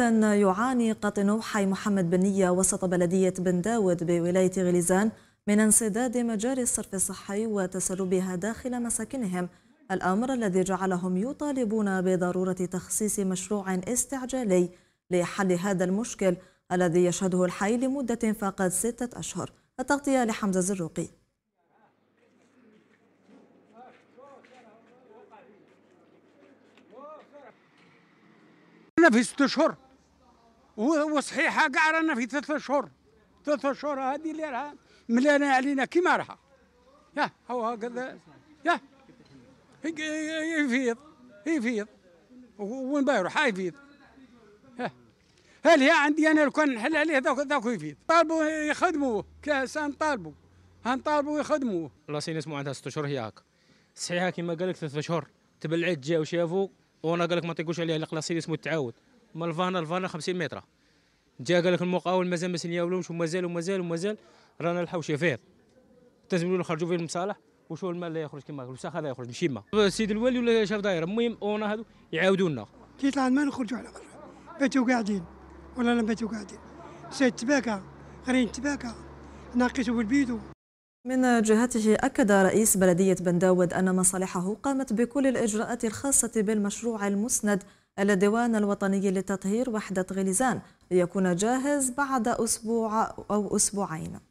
يعاني قطنو حي محمد بنية وسط بلدية بن داود بولاية غليزان من انسداد مجاري الصرف الصحي وتسربها داخل مساكنهم الأمر الذي جعلهم يطالبون بضرورة تخصيص مشروع استعجالي لحل هذا المشكل الذي يشهده الحي لمدة فقط ستة أشهر التغطية لحمزة زروقي أنا في ست شهور وصحيحه كاع رانا في ثلاث اشهر ثلاث اشهر هذه اللي راها ملانه علينا كيما راها يا هو هكذا يا يفيض يفيض وين بيروح يفيض هل هي عندي انا لو كان نحل عليه ذاك ذاك يفيض طالبوا يخدموه كاس طالبوا هنطالبوا يخدموه لاسين اسمو عندها ست اشهر هي هاك صحيحه كيما قال لك ثلاث اشهر تبلعت جاو وشافوا وانا قال لك ما تقولش عليه لا لاسين اسمو التعاود من الفانا الفانا 50 متر جا قال لك المقاول مازال ما سنياولوش ومازال ومازال ومازال رانا الحوشه فيض تزملوا نخرجوا فيه المصالح وشو المال لا يخرج كما الوساخ لا يخرج ماشي ما السيد الوالي ولا شاف داير المهم اونا هذو يعاودوا لنا كي طلع المال نخرجوا على برا باتوا قاعدين ولا لا بيتو قاعدين سيد تباكا غير تباكا ناقشوا بالبيدو من جهته أكد رئيس بلدية بن أن مصالحه قامت بكل الإجراءات الخاصة بالمشروع المسند الديوان الوطني لتطهير وحدة غليزان ليكون جاهز بعد أسبوع أو أسبوعين